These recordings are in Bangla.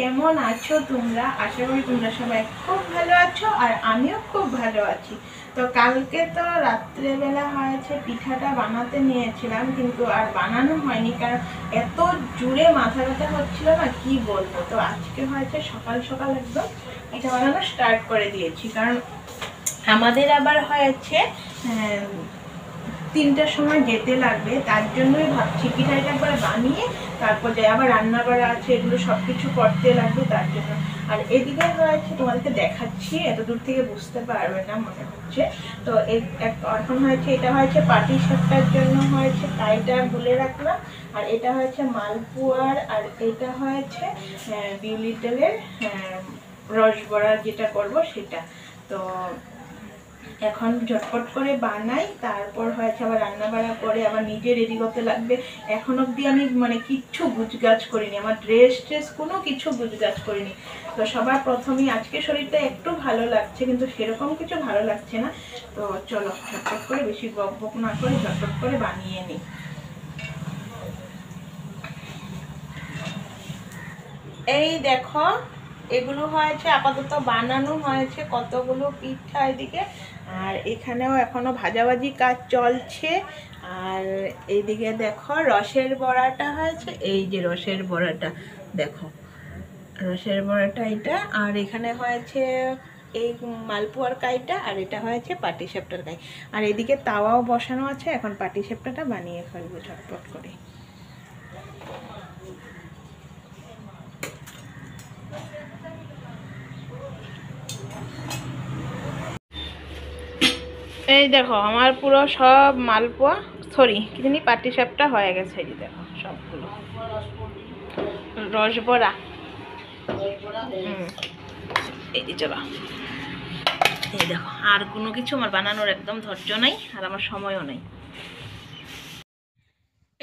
কেমন আছো তোমরা আশা করি তোমরা সবাই খুব ভালো আছো আর আমিও খুব ভালো আছি তো কালকে তো রাত্রেবেলা হয়েছে পিঠাটা বানাতে নিয়েছিলাম কিন্তু আর বানানো হয়নি কারণ এত জুড়ে মাথা ব্যথা হচ্ছিল না কি বলবো তো আজকে হয়েছে সকাল সকাল একদম পিঠা বানানো স্টার্ট করে দিয়েছি কারণ আমাদের আবার হয়েছে হ্যাঁ, তিনটার সময় যেতে লাগবে তার জন্যই ভাবছি পিঠাটা একবার বানিয়ে তারপরে আবার রান্না করা আছে এগুলো সব কিছু করতে লাগবে তার জন্য আর এদিকে হয়েছে তোমাদেরকে দেখাচ্ছি এত দূর থেকে বুঝতে পারবে না মনে হচ্ছে তো এখন হয়েছে এটা হয়েছে পাটি সাপটার জন্য হয়েছে তাইটা গুলে রাখলাম আর এটা হয়েছে মালপোয়ার আর এটা হয়েছে বিউলি তেলের রসবড়া যেটা করব সেটা তো এখন ঝটপট করে বানাই তারপর হয়েছে আবার রান্না বাড়া করে আবার নিজে রেডি করতে লাগবে এখন অব্দি আমি মানে কিচ্ছু গুজগাছ করিনি আমার ড্রেস ট্রেস কোনো কিছু গুজগাছ করিনি তো সবার প্রথমেই আজকে শরীরটা একটু ভালো লাগছে কিন্তু সেরকম কিছু ভালো লাগছে না তো চলো ঝটপট করে বেশি বক বক না করে ঝটপট করে বানিয়ে নিই এই দেখো এগুলো হয়েছে আপাতত বানানো হয়েছে কতগুলো পিঠা এদিকে আর এখানেও এখনও ভাজাভাজি কাজ চলছে আর এইদিকে দেখো রসের বড়াটা হয়েছে এই যে রসের বড়াটা দেখো রসের বড়াটা এটা আর এখানে হয়েছে এই মালপোয়ার কাইটা আর এটা হয়েছে পাটি সেপ্টার কাই আর এদিকে তাওয়াও বসানো আছে এখন পাটি সেপ্টাটা বানিয়ে ফেলবো ঝটপট করে এই দেখো আমার পুরো সব মালপোয়া সরি কিন্তু পাটি সাপটা হয়ে গেছে এই দেখো সবগুলো রসবরা এই যে চলো এই দেখো আর কোনো কিছু আমার বানানোর একদম ধৈর্য নাই আর আমার সময়ও নাই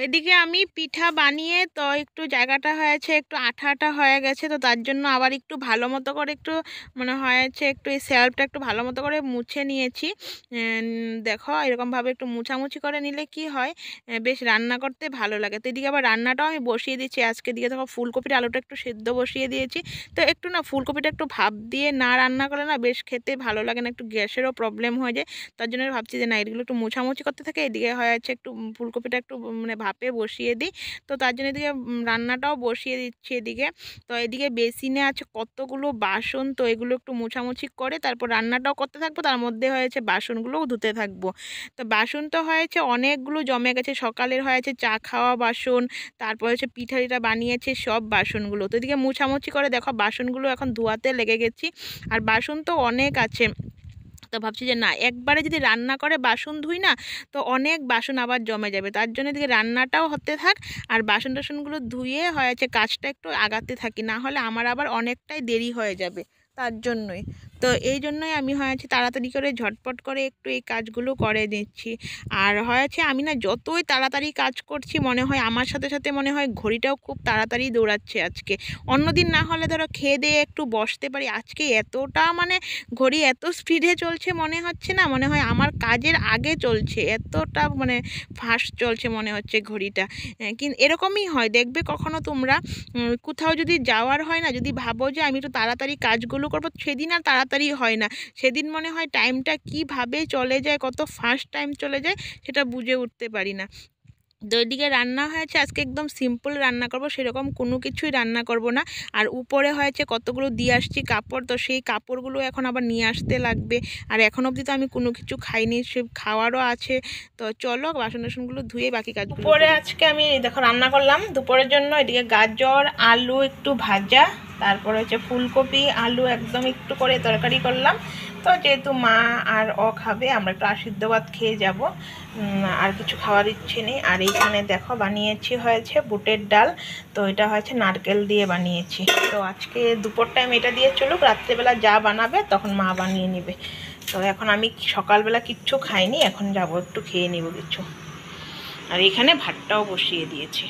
এদিকে আমি পিঠা বানিয়ে তো একটু জায়গাটা হয়েছে একটু আঠা আঠা হয়ে গেছে তো তার জন্য আবার একটু ভালো মতো করে একটু মানে হয়েছে একটু এই সেলফটা একটু ভালো মতো করে মুছে নিয়েছি দেখো এরকমভাবে একটু মুছামুছি করে নিলে কি হয় বেশ রান্না করতে ভালো লাগে তো এদিকে আবার রান্নাটাও আমি বসিয়ে দিচ্ছি আজকে দিকে দেখো ফুলকপির আলুটা একটু সেদ্ধ বসিয়ে দিয়েছি তো একটু না ফুলকপিটা একটু ভাব দিয়ে না রান্না করলে না বেশ খেতে ভালো লাগে না একটু গ্যাসেরও প্রবলেম হয়ে যায় তার জন্য ভাবছি যে না এগুলো একটু মুছামুছি করতে থাকে এদিকে হয়েছে আছে একটু ফুলকপিটা একটু মানে ভাপে বসিয়ে দিই তো তার জন্য এদিকে রান্নাটাও বসিয়ে দিচ্ছি এদিকে তো এদিকে বেসিনে আছে কতগুলো বাসন তো এগুলো একটু মোছামুছি করে তারপর রান্নাটাও করতে থাকবো তার মধ্যে হয়েছে বাসনগুলোও ধুতে থাকবো তো বাসন তো হয়েছে অনেকগুলো জমে গেছে সকালের হয়েছে চা খাওয়া বাসন তারপর হচ্ছে পিঠারিটা বানিয়েছে সব বাসনগুলো তো এদিকে মোছামুছি করে দেখো বাসনগুলো এখন ধোয়াতে লেগে গেছি আর বাসন তো অনেক আছে তো ভাবছি যে না একবারে যদি রান্না করে বাসন ধুই না তো অনেক বাসন আবার জমে যাবে তার জন্য এদিকে রান্নাটাও হতে থাক আর বাসন টাসনগুলো ধুয়ে হয়েছে কাজটা একটু আগাতে থাকি না হলে আমার আবার অনেকটাই দেরি হয়ে যাবে তার জন্যই তো এই জন্যই আমি হয়েছে তাড়াতাড়ি করে ঝটপট করে একটু এই কাজগুলো করে দিচ্ছি আর হয়েছে আমি না যতই তাড়াতাড়ি কাজ করছি মনে হয় আমার সাথে সাথে মনে হয় ঘড়িটাও খুব তাড়াতাড়ি দৌড়াচ্ছে আজকে অন্যদিন না হলে ধরো খেয়ে দিয়ে একটু বসতে পারি আজকে এতটা মানে ঘড়ি এত স্পিডে চলছে মনে হচ্ছে না মনে হয় আমার কাজের আগে চলছে এতটা মানে ফাস্ট চলছে মনে হচ্ছে ঘড়িটা কিন্তু এরকমই হয় দেখবে কখনো তোমরা কোথাও যদি যাওয়ার হয় না যদি ভাবো যে আমি একটু তাড়াতাড়ি কাজগুলো করবো সেদিন আর তাড়াতাড়ি তাড়াতাড়ি হয় না সেদিন মনে হয় টাইমটা কিভাবে চলে যায় কত ফার্স্ট টাইম চলে যায় সেটা বুঝে উঠতে পারি না তো এদিকে রান্না হয়েছে আজকে একদম সিম্পল রান্না করব সেরকম কোনো কিছুই রান্না করব না আর উপরে হয়েছে কতগুলো দিয়ে আসছি কাপড় তো সেই কাপড়গুলো এখন আবার নিয়ে আসতে লাগবে আর এখন অবধি তো আমি কোনো কিছু খাইনি সে খাওয়ারও আছে তো চলো বাসন টাসনগুলো ধুয়ে বাকি কাজ উপরে আজকে আমি দেখো রান্না করলাম দুপুরের জন্য এদিকে গাজর আলু একটু ভাজা তারপরে হচ্ছে ফুলকপি আলু একদম একটু করে তরকারি করলাম তো যেহেতু মা আর অ খাবে আমরা একটু আসিদ্ধ ভাত খেয়ে যাব আর কিছু খাওয়ার ইচ্ছে নেই আর এইখানে দেখো বানিয়েছি হয়েছে বুটের ডাল তো এটা হয়েছে নারকেল দিয়ে বানিয়েছি তো আজকে দুপুর টাইম এটা দিয়ে চলুক রাত্রেবেলা যা বানাবে তখন মা বানিয়ে নেবে তো এখন আমি সকালবেলা কিচ্ছু খাইনি এখন যাব একটু খেয়ে নিব কিছু আর এখানে ভাতটাও বসিয়ে দিয়েছি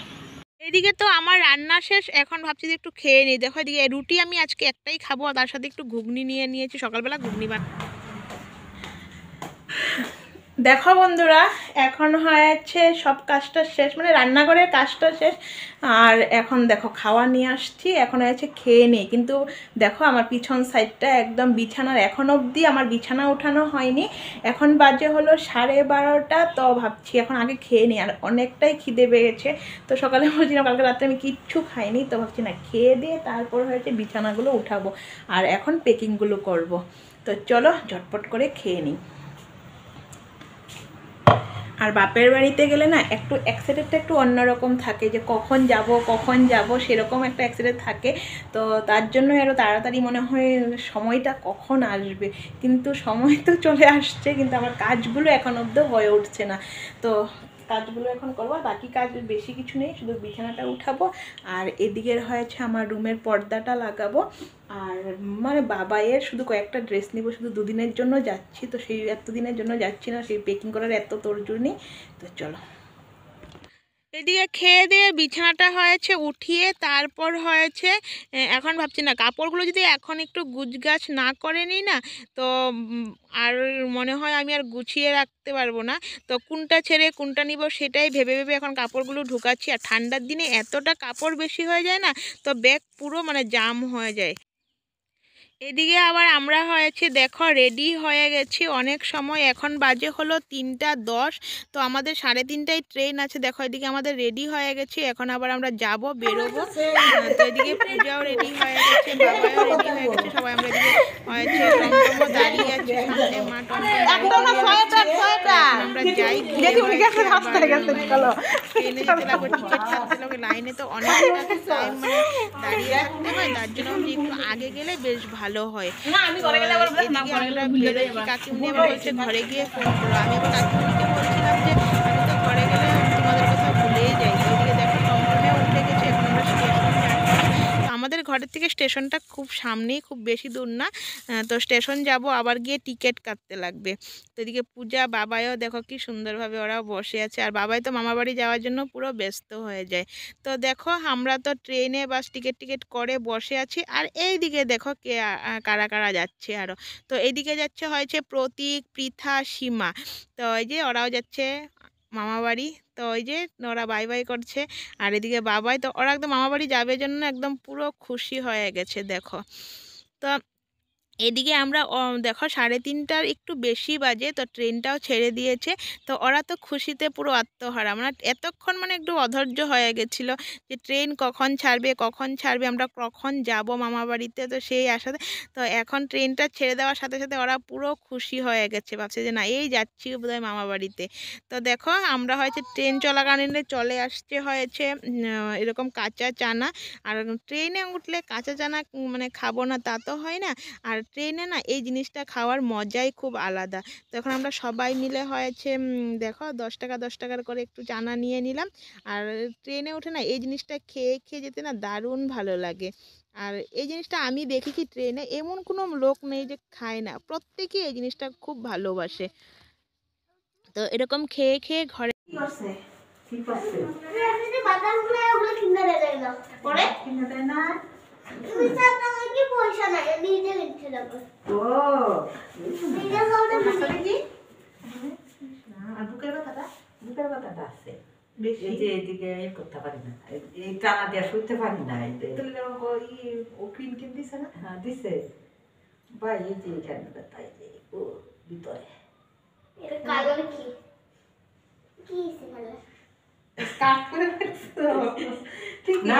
এদিকে তো আমার রান্না শেষ এখন ভাবছি যে একটু খেয়ে নিই দেখো এদিকে রুটি আমি আজকে একটাই খাবো আর তার সাথে একটু ঘুগনি নিয়ে নিয়েছি সকালবেলা ঘুগনি বান দেখো বন্ধুরা এখন হয়েছে সব কাজটা শেষ মানে রান্নাঘরের কাজটা শেষ আর এখন দেখো খাওয়া নিয়ে আসছি এখন হয়েছে খেয়ে নেই কিন্তু দেখো আমার পিছন সাইডটা একদম বিছানার এখন অবধি আমার বিছানা উঠানো হয়নি এখন বাজে হলো সাড়ে বারোটা তো ভাবছি এখন আগে খেয়ে নিই আর অনেকটাই খিদে পেয়েছে তো সকালে বলছিলাম কালকে রাত্রে আমি কিচ্ছু খাইনি তো ভাবছি না খেয়ে দিয়ে তারপর হয়েছে বিছানাগুলো উঠাবো আর এখন প্যাকিংগুলো করব তো চলো ঝটপট করে খেয়ে নিই আর বাপের বাড়িতে গেলে না একটু অ্যাক্সিডেন্টটা একটু অন্যরকম থাকে যে কখন যাব কখন যাব সেরকম একটা অ্যাক্সিডেন্ট থাকে তো তার জন্য আরও তাড়াতাড়ি মনে হয় সময়টা কখন আসবে কিন্তু সময় তো চলে আসছে কিন্তু আমার কাজগুলো এখন অব্দ হয়ে উঠছে না তো কাজগুলো এখন করবো বাকি কাজ বেশি কিছু নেই শুধু বিছানাটা উঠাবো আর এদিকের হয়েছে আমার রুমের পর্দাটা লাগাবো আর মানে বাবা এর শুধু কয়েকটা ড্রেস নিব শুধু দুদিনের জন্য যাচ্ছি তো সেই এতদিনের জন্য যাচ্ছি না সেই প্যাকিং করার এত তোর নেই তো চলো এদিকে খেয়ে দিয়ে বিছানাটা হয়েছে উঠিয়ে তারপর হয়েছে এখন ভাবছি না কাপড়গুলো যদি এখন একটু গুজগাছ না করে নিই না তো আর মনে হয় আমি আর গুছিয়ে রাখতে পারবো না তো কোনটা ছেড়ে কোনটা নিব সেটাই ভেবে ভেবে এখন কাপড়গুলো ঢুকাচ্ছি আর ঠান্ডার দিনে এতটা কাপড় বেশি হয়ে যায় না তো ব্যাগ পুরো মানে জাম হয়ে যায় এদিকে আবার আমরা হয়েছে দেখো রেডি হয়ে গেছি অনেক সময় এখন বাজে হলো তিনটা দশ তো আমাদের সাড়ে তিনটায় ট্রেন আছে দেখো এদিকে আমাদের রেডি হয়ে গেছি এখন আবার আমরা যাব বেরোবো তো এদিকে পূজাও রেডি হয়ে গেছে বাবাও রেডি হয়ে গেছে সবাই আমরা এদিকে হয়েছে দাঁড়িয়ে আছে সামনে আমরা যাই ট্রেনে টিকিট লাইনে তো অনেক টাইম হ্যাঁ, মানে দাঁড়িয়ে হয় তার জন্য আপনি একটু আগে গেলে বেশ ভালো হয় কাকিমনি আবার বলছে ঘরে গিয়ে ফোন করো আমি আবার কাকিমনিকে বলছিলাম যে ঘরের থেকে স্টেশনটা খুব সামনেই খুব বেশি দূর না তো স্টেশন যাব আবার গিয়ে টিকিট কাটতে লাগবে তো এদিকে পূজা বাবাইও দেখো কি সুন্দরভাবে ওরাও বসে আছে আর বাবাই তো মামাবাড়ি বাড়ি যাওয়ার জন্য পুরো ব্যস্ত হয়ে যায় তো দেখো আমরা তো ট্রেনে বাস টিকিট টিকিট করে বসে আছি আর এই দিকে দেখো কে কারা কারা যাচ্ছে আরও তো এদিকে যাচ্ছে হয়েছে প্রতীক পৃথা সীমা তো এই যে ওরাও যাচ্ছে মামা বাড়ি তো ওই যে ওরা বাই বাই করছে আর এদিকে বাবাই তো ওরা একদম মামা বাড়ি যাবে জন্য একদম পুরো খুশি হয়ে গেছে দেখো তো এদিকে আমরা দেখো সাড়ে তিনটার একটু বেশি বাজে তো ট্রেনটাও ছেড়ে দিয়েছে তো ওরা তো খুশিতে পুরো আত্মহারা আমরা এতক্ষণ মানে একটু অধৈর্য হয়ে গেছিলো যে ট্রেন কখন ছাড়বে কখন ছাড়বে আমরা কখন যাব মামা বাড়িতে তো সেই আশাতে তো এখন ট্রেনটা ছেড়ে দেওয়ার সাথে সাথে ওরা পুরো খুশি হয়ে গেছে ভাবছে যে না এই যাচ্ছি বোধহয় মামা বাড়িতে তো দেখো আমরা হয়েছে ট্রেন চলাকালীনে চলে আসছে হয়েছে এরকম কাঁচা চানা আর ট্রেনে উঠলে কাঁচা চানা মানে খাবো না তা তো হয় না আর ট্রেনে না এই জিনিসটা খাওয়ার মজাই খুব আলাদা তখন আমরা সবাই মিলে হয়েছে দেখো দশ টাকা দশ টাকার করে একটু চানা নিয়ে নিলাম আর ট্রেনে উঠে না এই জিনিসটা খেয়ে খেয়ে যেতে না দারুণ ভালো লাগে আর এই জিনিসটা আমি দেখি কি ট্রেনে এমন কোনো লোক নেই যে খায় না প্রত্যেকেই এই জিনিসটা খুব ভালোবাসে তো এরকম খেয়ে খেয়ে ঘরে ঠিক আছে ঠিক আছে দিছে ভাই এই যে এখানে ব্যথা এই যে ও ভিতরে এটা কালার কি কি কালার স্টার্ট করে ঠিক না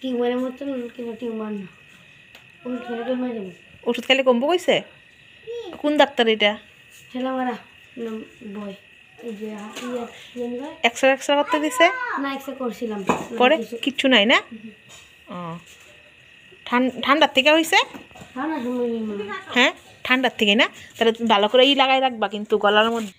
টিউমারের মতন কিনা টিউমার না ওষুধ খাইলে কমবো কইছে কোন ডাক্তার এটা হেলা মারা বয় এক্সরে এক্সরে করতে দিছে না এক্সরে করছিলাম পরে কিচ্ছু নাই না ও ঠান্ডার থেকে হয়েছে হ্যাঁ ঠান্ডার থেকে না তাহলে ভালো করে ই লাগাই রাখবা কিন্তু গলার মধ্যে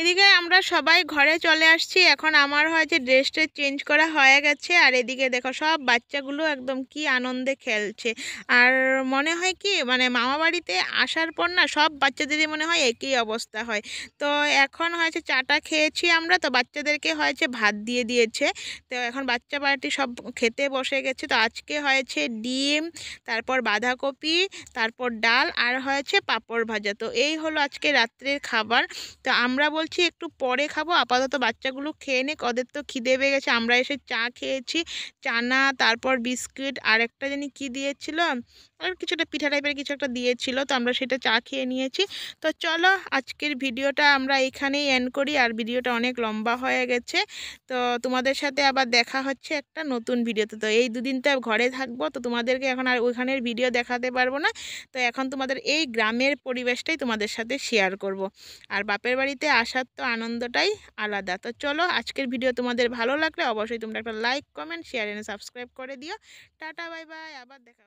এদিকে আমরা সবাই ঘরে চলে আসছি এখন আমার হয় যে ড্রেসটা চেঞ্জ করা হয়ে গেছে আর এদিকে দেখো সব বাচ্চাগুলো একদম কি আনন্দে খেলছে আর মনে হয় কি মানে মামা বাড়িতে আসার পর না সব বাচ্চাদেরই মনে হয় একই অবস্থা হয় তো এখন হয়েছে চাটা খেয়েছি আমরা তো বাচ্চাদেরকে হয়েছে ভাত দিয়ে দিয়েছে তো এখন বাচ্চা বাড়িটি সব খেতে বসে গেছে তো আজকে হয়েছে ডিম তারপর বাঁধাকপি তারপর ডাল আর হয়েছে পাঁপড় ভাজা তো এই হলো আজকে রাত্রের খাবার তো আমরা বলছি একটু পরে খাবো আপাতত বাচ্চাগুলো খেয়ে নে কদের তো খিদে পেয়ে গেছে আমরা এসে চা খেয়েছি চানা তারপর বিস্কিট আর একটা জানি কি দিয়েছিল আর কিছুটা পিঠা টাইপের কিছু একটা দিয়েছিল তো আমরা সেটা চা খেয়ে নিয়েছি তো চলো আজকের ভিডিওটা আমরা এখানেই এন্ড করি আর ভিডিওটা অনেক লম্বা হয়ে গেছে তো তোমাদের সাথে আবার দেখা হচ্ছে একটা নতুন ভিডিওতে তো এই দুদিন তো ঘরে থাকবো তো তোমাদেরকে এখন আর ওইখানের ভিডিও দেখাতে পারবো না তো এখন তোমাদের এই গ্রামের পরিবেশটাই তোমাদের সাথে শেয়ার করব আর বাপের বাড়িতে আসার তো আনন্দটাই আলাদা তো চলো আজকের ভিডিও তোমাদের ভালো লাগলে অবশ্যই তোমরা একটা like comment share and subscribe করে দিও টাটা বাই বাই আবার দেখা